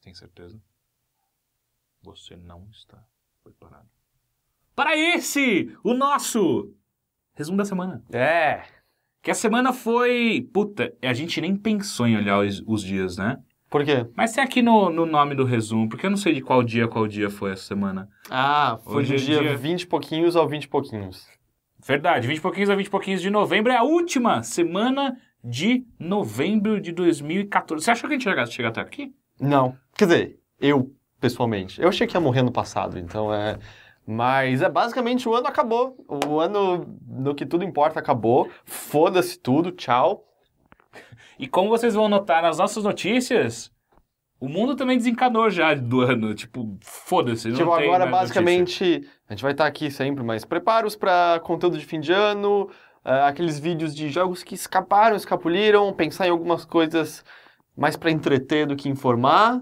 Você tem certeza? Você não está preparado. Para esse, o nosso resumo da semana. É. Que a semana foi. Puta, a gente nem pensou em olhar os, os dias, né? Por quê? Mas tem aqui no, no, nome do resumo, porque eu não sei de qual dia qual dia foi essa semana. Ah, foi Hoje do é dia, dia 20 pouquinhos ao 20 pouquinhos. Verdade, 20 pouquinhos a 20 pouquinhos de novembro é a última semana de novembro de 2014. Você achou que a gente ia chegar até aqui? Não. Quer dizer, eu, pessoalmente. Eu achei que ia morrer no passado, então é. Mas é basicamente o ano acabou. O ano, no que tudo importa, acabou. Foda-se tudo, tchau. E como vocês vão notar nas nossas notícias, o mundo também desencanou já do ano. Tipo, foda-se. Tipo, agora basicamente, notícia. a gente vai estar aqui sempre, mas preparos para conteúdo de fim de ano, eh, aqueles vídeos de jogos que escaparam, escapuliram, pensar em algumas coisas mais para entreter do que informar.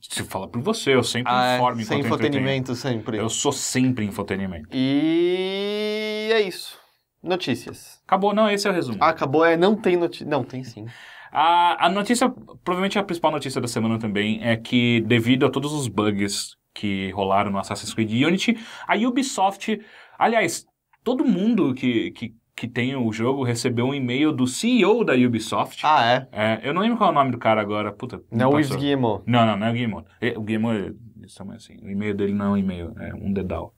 Se fala por você, eu sempre ah, é, informo Sem infotenimento, eu sempre. Eu sou sempre infotenimento. E é isso. Notícias. Acabou, não, esse é o resumo. Ah, acabou, é, não tem notícia. Não, tem sim. A, a notícia, provavelmente a principal notícia da semana também, é que devido a todos os bugs que rolaram no Assassin's Creed Unity, a Ubisoft, aliás, todo mundo que, que que tem o jogo recebeu um e-mail do CEO da Ubisoft. Ah, é? é eu não lembro qual é o nome do cara agora. Puta. Não, não é o Yves Não, não, não é o Guillemot. É, o Guillemot, é assim, o e-mail dele não é um e-mail, é um dedal.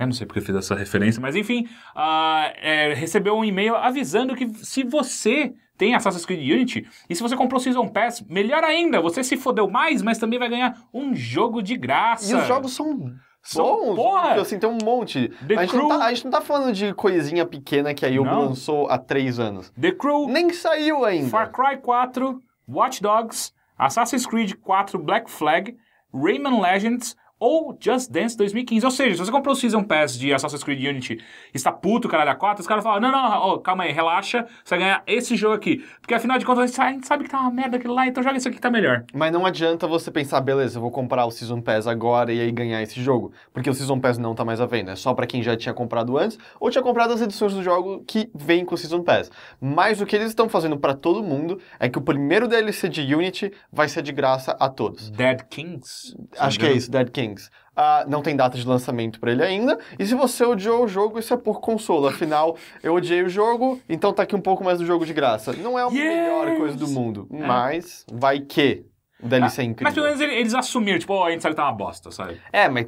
Eu não sei porque eu fiz essa referência, mas enfim, uh, é, recebeu um e-mail avisando que se você tem Assassin's Creed Unity e se você comprou o Season Pass, melhor ainda, você se fodeu mais, mas também vai ganhar um jogo de graça. E os jogos são são, Porra! assim, tem um monte. The a, gente Crew... tá, a gente não tá falando de coisinha pequena que a Yobo lançou há três anos. The Crew... Nem saiu ainda. Far Cry 4, Watch Dogs, Assassin's Creed 4 Black Flag, Rayman Legends, ou Just Dance 2015. Ou seja, se você comprou o Season Pass de Assassin's Creed Unity e está puto, caralho, a 4, os caras falam, não, não, oh, calma aí, relaxa, você vai ganhar esse jogo aqui. Porque afinal de contas, a gente sabe que tá uma merda aquilo lá, então joga isso aqui que tá melhor. Mas não adianta você pensar, beleza, eu vou comprar o Season Pass agora e aí ganhar esse jogo. Porque o Season Pass não tá mais à venda, é só para quem já tinha comprado antes, ou tinha comprado as edições do jogo que vem com o Season Pass. Mas o que eles estão fazendo para todo mundo é que o primeiro DLC de Unity vai ser de graça a todos. Dead Kings? Acho que é isso, Dead Kings. Things. Ah, não tem data de lançamento para ele ainda. E se você odiou o jogo, isso é por consolo. Afinal, eu odiei o jogo, então tá aqui um pouco mais do jogo de graça. Não é a yes! melhor coisa do mundo, é. mas vai que o DLC ah, é incrível. Mas pelo menos eles assumiram, tipo, oh, a gente sabe que tá uma bosta, sabe? É, mas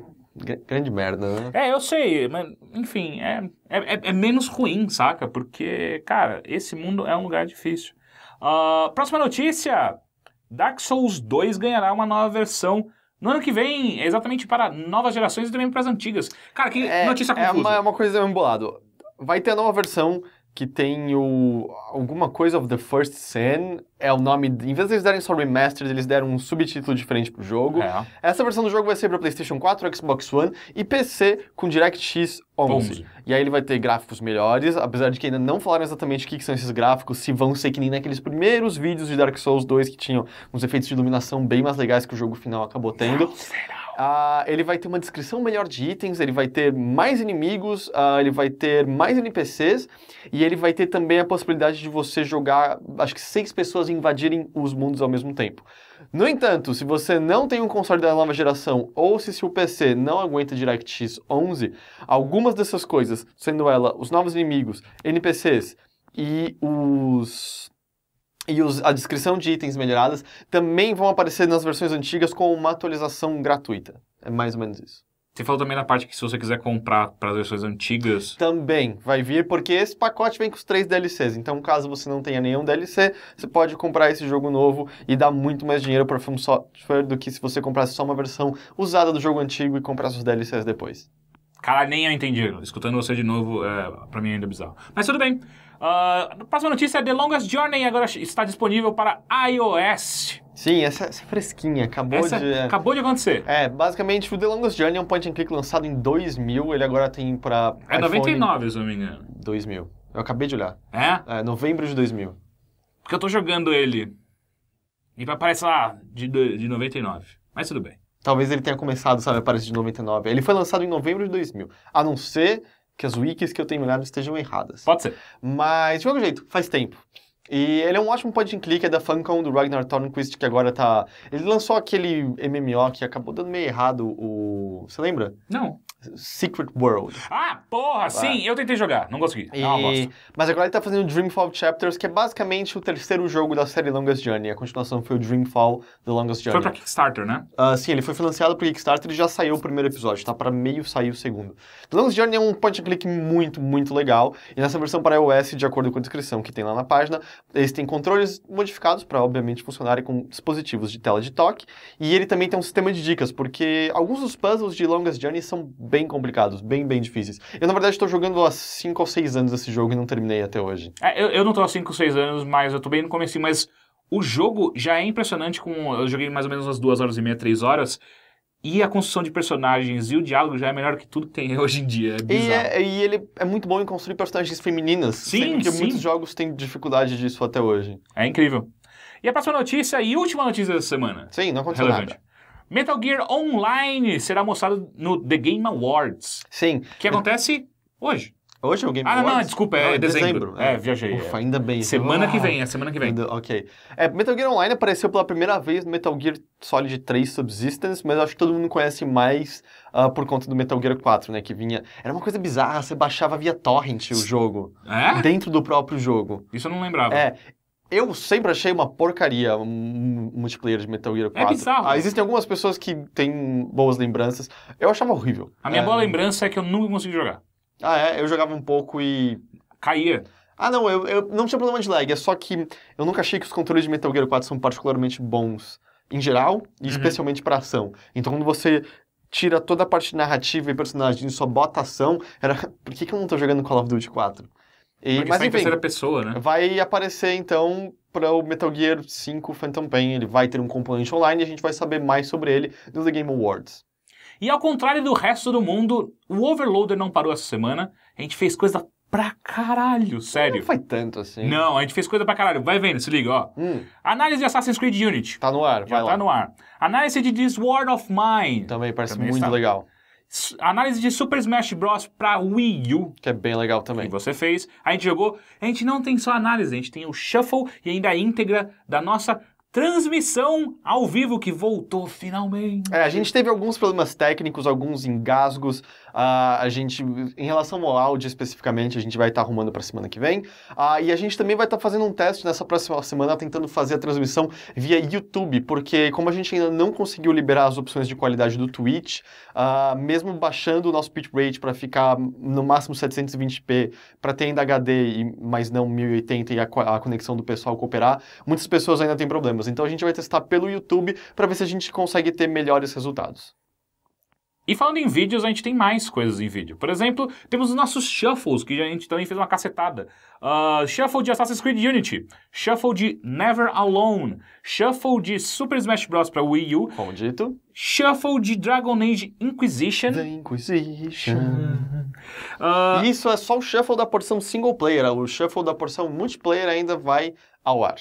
grande merda, né? É, eu sei, mas enfim, é, é, é, é menos ruim, saca? Porque, cara, esse mundo é um lugar difícil. Uh, próxima notícia: Dark Souls 2 ganhará uma nova versão no ano que vem, é exatamente para novas gerações e também para as antigas. Cara, que é, notícia é confusa. É uma, é uma coisa embolado. Vai ter a nova versão que tem o alguma coisa of the First Sin, é o nome, em vez de eles darem só remastered, eles deram um subtítulo diferente pro jogo. É. Essa versão do jogo vai ser para PlayStation 4, Xbox One e PC com DirectX 11. E aí ele vai ter gráficos melhores, apesar de que ainda não falaram exatamente o que, que, são esses gráficos, se vão ser que nem naqueles primeiros vídeos de Dark Souls 2 que tinham uns efeitos de iluminação bem mais legais que o jogo final acabou tendo. Não será. Uh, ele vai ter uma descrição melhor de itens, ele vai ter mais inimigos, uh, ele vai ter mais NPCs e ele vai ter também a possibilidade de você jogar, acho que seis pessoas invadirem os mundos ao mesmo tempo. No entanto, se você não tem um console da nova geração ou se seu PC não aguenta DirectX 11, algumas dessas coisas, sendo ela os novos inimigos, NPCs e os e os, a descrição de itens melhoradas também vão aparecer nas versões antigas com uma atualização gratuita. É mais ou menos isso. Você falou também na parte que se você quiser comprar para as versões antigas. Também vai vir, porque esse pacote vem com os três DLCs. Então, caso você não tenha nenhum DLC, você pode comprar esse jogo novo e dar muito mais dinheiro para o Software do que se você comprasse só uma versão usada do jogo antigo e comprasse os DLCs depois. Cara, nem eu entendi. Escutando você de novo, é, pra mim é ainda é bizarro. Mas tudo bem. Uh, a próxima notícia é The Longest Journey agora está disponível para iOS. Sim, essa, essa é fresquinha, acabou essa de... É, acabou de acontecer. É, basicamente o The Longest Journey é um point and click lançado em 2000, ele agora tem para É iPhone 99, se não me engano. 2000. Eu acabei de olhar. É? É, novembro de 2000. Porque eu tô jogando ele e aparece lá de, de 99, mas tudo bem. Talvez ele tenha começado, sabe, parece de 99. Ele foi lançado em novembro de 2000. A não ser que as wikis que eu tenho olhado estejam erradas. Pode ser. Mas, de qualquer jeito, faz tempo. E ele é um ótimo point and click, é da Funcom, do Ragnar Tornquist, que agora tá... Ele lançou aquele MMO que acabou dando meio errado o... Você lembra? Não. Secret World. Ah, porra, sim, eu tentei jogar, não consegui. É e... Não, Mas agora ele tá fazendo Dreamfall Chapters, que é basicamente o terceiro jogo da série Longest Journey. A continuação foi o Dreamfall The Longest Journey. Foi pra Kickstarter, né? Uh, sim, ele foi financiado por Kickstarter e já saiu o primeiro episódio, tá? Para meio sair o segundo. The Longest Journey é um point and click muito, muito legal. E nessa versão para iOS, de acordo com a descrição que tem lá na página, eles têm controles modificados para, obviamente, funcionarem com dispositivos de tela de toque. E ele também tem um sistema de dicas, porque alguns dos puzzles de Longest Journey são bem bem complicados, bem, bem difíceis. Eu, na verdade, estou jogando há 5 ou 6 anos esse jogo e não terminei até hoje. É, eu, eu não tô há 5 ou 6 anos, mas eu tô bem no começo, mas o jogo já é impressionante com... Eu joguei mais ou menos umas 2 horas e meia, 3 horas, e a construção de personagens e o diálogo já é melhor que tudo que tem hoje em dia. É e, é, e, ele é muito bom em construir personagens femininas. Sim, porque muitos jogos têm dificuldade disso até hoje. É incrível. E a próxima notícia e última notícia da semana. Sim, não aconteceu relevante. nada. Metal Gear Online será mostrado no The Game Awards. Sim. Que acontece hoje. Hoje é o Game ah, Awards? Ah, não, desculpa, é, não, é dezembro. dezembro. É, é, viajei. Ufa, é. ainda bem. Semana ah, que vem, é semana que vem. Ok. É, Metal Gear Online apareceu pela primeira vez no Metal Gear Solid 3 Subsistence, mas acho que todo mundo conhece mais uh, por conta do Metal Gear 4, né? Que vinha... Era uma coisa bizarra, você baixava via torrent o jogo. É? Dentro do próprio jogo. Isso eu não lembrava. É. Eu sempre achei uma porcaria um multiplayer de Metal Gear 4. É bizarro. Ah, né? existem algumas pessoas que têm boas lembranças. Eu achava horrível. A minha é... boa lembrança é que eu nunca consegui jogar. Ah, é? Eu jogava um pouco e... Caía. Ah, não, eu, eu não tinha problema de lag. É só que eu nunca achei que os controles de Metal Gear 4 são particularmente bons em geral e uhum. especialmente para ação. Então, quando você tira toda a parte narrativa e personagem e só bota ação, era... Por que, que eu não tô jogando Call of Duty 4? E, mas tá enfim, em terceira pessoa, né? Vai aparecer então para o Metal Gear 5 Phantom Pain, ele vai ter um componente online e a gente vai saber mais sobre ele no The Game Awards. E ao contrário do resto do mundo, o Overloader não parou essa semana. A gente fez coisa pra caralho, sério. Não foi tanto assim. Não, a gente fez coisa pra caralho. Vai vendo, se liga, ó. Hum. Análise de Assassin's Creed Unity. Tá no ar, Já vai tá lá. no ar. Análise de This War of Mine. Também parece Também muito está... legal análise de Super Smash Bros. para Wii U. Que é bem legal também. Que você fez. A gente jogou. A gente não tem só análise, a gente tem o Shuffle e ainda a íntegra da nossa transmissão ao vivo que voltou finalmente. É, a gente teve alguns problemas técnicos, alguns engasgos. Uh, a gente, em relação ao áudio especificamente, a gente vai estar tá arrumando para semana que vem. Uh, e a gente também vai estar tá fazendo um teste nessa próxima semana, tentando fazer a transmissão via YouTube, porque como a gente ainda não conseguiu liberar as opções de qualidade do Twitch, uh, mesmo baixando o nosso bitrate para ficar no máximo 720p, para ter ainda HD, mas não 1080 e a, a conexão do pessoal cooperar, muitas pessoas ainda têm problemas. Então a gente vai testar pelo YouTube para ver se a gente consegue ter melhores resultados. E falando em vídeos, a gente tem mais coisas em vídeo. Por exemplo, temos os nossos shuffles, que a gente também fez uma cacetada. Uh, shuffle de Assassin's Creed Unity, shuffle de Never Alone, shuffle de Super Smash Bros. para Wii U, Como dito. shuffle de Dragon Age Inquisition. The Inquisition. Uh, Isso é só o shuffle da porção single player, o shuffle da porção multiplayer ainda vai ao ar.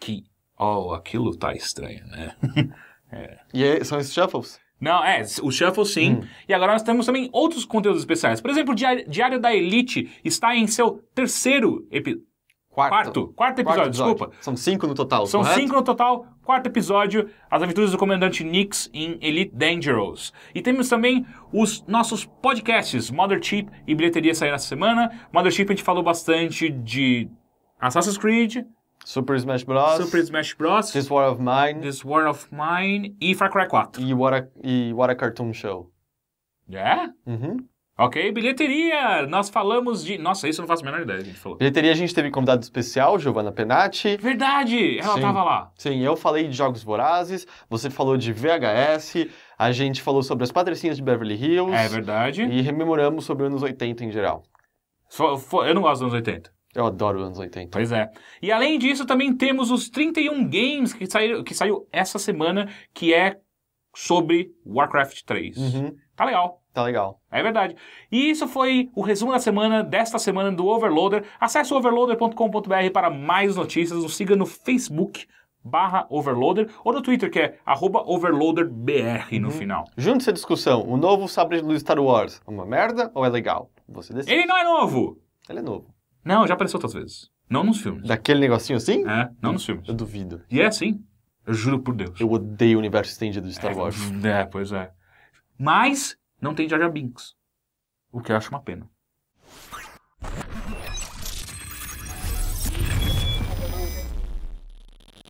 Que oh, aquilo tá estranho, né? é. E são esses shuffles? Não, é, o Shuffle sim. Hum. E agora nós temos também outros conteúdos especiais. Por exemplo, o Diário, Diário da Elite está em seu terceiro episódio. Quarto. quarto. Quarto, episódio, quarto episódio. desculpa. São cinco no total, São correto? cinco no total. Quarto episódio, As Aventuras do Comandante Nix em Elite Dangerous. E temos também os nossos podcasts, Mothership e Bilheteria saíram essa semana. Mothership a gente falou bastante de Assassin's Creed, Super Smash Bros. Super Smash Bros. This War of Mine. This War of Mine. E Far Cry 4. E What a, e What a Cartoon Show. É? Uhum. Ok, bilheteria! Nós falamos de. Nossa, isso eu não faço a menor ideia, a gente falou. Bilheteria, a gente teve convidado especial, Giovanna Penati. Verdade! Ela Sim. tava lá. Sim, eu falei de jogos vorazes, você falou de VHS, a gente falou sobre as patricinhas de Beverly Hills. É verdade. E rememoramos sobre os anos 80 em geral. eu não gosto dos anos 80. Eu adoro anos 80. Pois é. E além disso, também temos os 31 games que, saíram, que saiu essa semana, que é sobre Warcraft 3. Uhum. Tá legal. Tá legal. É verdade. E isso foi o resumo da semana, desta semana do Overloader. Acesse overloader.com.br para mais notícias. Nos siga no Facebook barra Overloader ou no Twitter que é arroba OverloaderBR no uhum. final. Junte essa discussão. O novo sabre de luz Star Wars é uma merda ou é legal? Você decide. Ele não é novo! Ele é novo. Não, já apareceu outras vezes. Não nos filmes. Daquele negocinho assim? É, não nos filmes. Eu duvido. E é assim. Eu juro por Deus. Eu odeio o universo estendido de Star é, Wars. É, é pois é. Mas não tem Jar Jar Binks. O que eu acho uma pena.